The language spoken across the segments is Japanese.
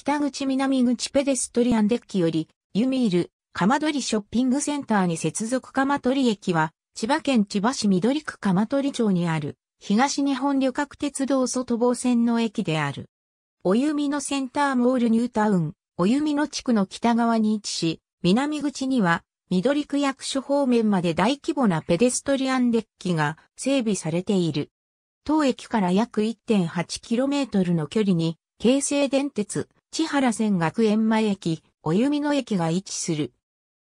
北口南口ペデストリアンデッキより、ユミール、鎌取ショッピングセンターに接続鎌取駅は、千葉県千葉市緑区鎌取町にある、東日本旅客鉄道外房線の駅である。お弓のセンターモールニュータウン、お弓の地区の北側に位置し、南口には、緑区役所方面まで大規模なペデストリアンデッキが整備されている。当駅から約 1.8km の距離に、京成電鉄、千原線学園前駅、お弓野駅が位置する。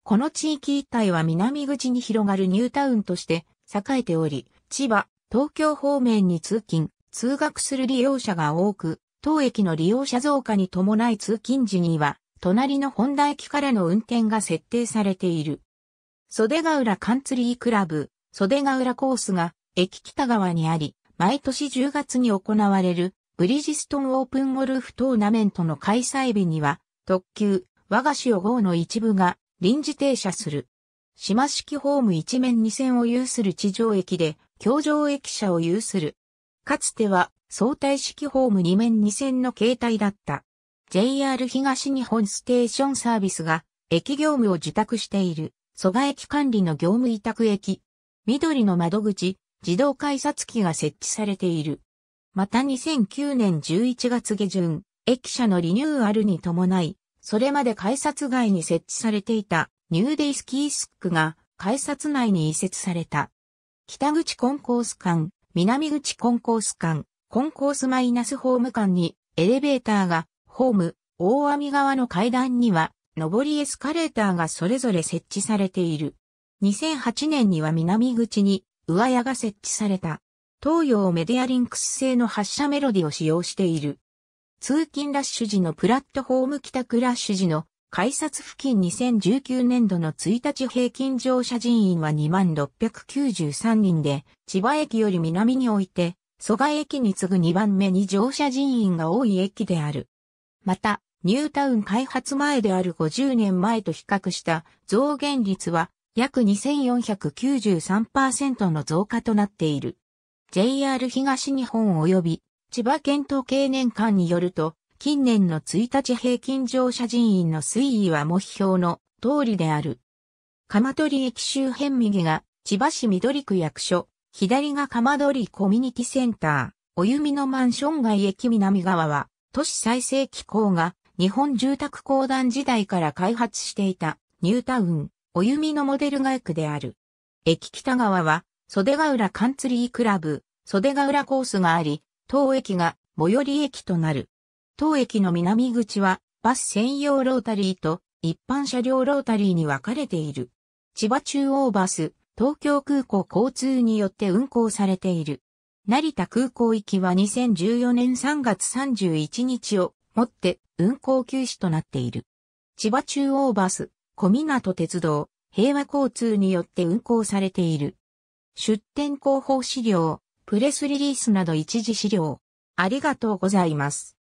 この地域一帯は南口に広がるニュータウンとして栄えており、千葉、東京方面に通勤、通学する利用者が多く、当駅の利用者増加に伴い通勤時には、隣の本田駅からの運転が設定されている。袖ヶ浦カンツリークラブ、袖ヶ浦コースが駅北側にあり、毎年10月に行われるブリジストンオープンゴルフトーナメントの開催日には、特急、我が子を号の一部が臨時停車する。島式ホーム一面二線を有する地上駅で、橋上駅舎を有する。かつては、相対式ホーム二面二線の形態だった。JR 東日本ステーションサービスが、駅業務を受託している、蘇我駅管理の業務委託駅。緑の窓口、自動改札機が設置されている。また2009年11月下旬、駅舎のリニューアルに伴い、それまで改札外に設置されていたニューデイスキースックが改札内に移設された。北口コンコース間、南口コンコース間、コンコースマイナスホーム間にエレベーターが、ホーム、大網側の階段には、上りエスカレーターがそれぞれ設置されている。2008年には南口に、上屋が設置された。東洋メディアリンクス製の発車メロディを使用している。通勤ラッシュ時のプラットフォーム帰宅ラッシュ時の改札付近2019年度の1日平均乗車人員は2693人で、千葉駅より南において、蘇我駅に次ぐ2番目に乗車人員が多い駅である。また、ニュータウン開発前である50年前と比較した増減率は約2493%の増加となっている。JR 東日本及び千葉県統計年間によると、近年の1日平均乗車人員の推移は目標の通りである。鎌取駅周辺右が千葉市緑区役所、左が鎌取コミュニティセンター、お弓のマンション街駅南側は、都市再生機構が日本住宅公団時代から開発していたニュータウン、お弓のモデル街区である。駅北側は袖ヶ浦カンツリークラブ、袖ヶ浦コースがあり、当駅が最寄り駅となる。当駅の南口はバス専用ロータリーと一般車両ロータリーに分かれている。千葉中央バス、東京空港交通によって運行されている。成田空港行きは2014年3月31日をもって運行休止となっている。千葉中央バス、小湊鉄道、平和交通によって運行されている。出展広報資料、プレスリリースなど一時資料。ありがとうございます。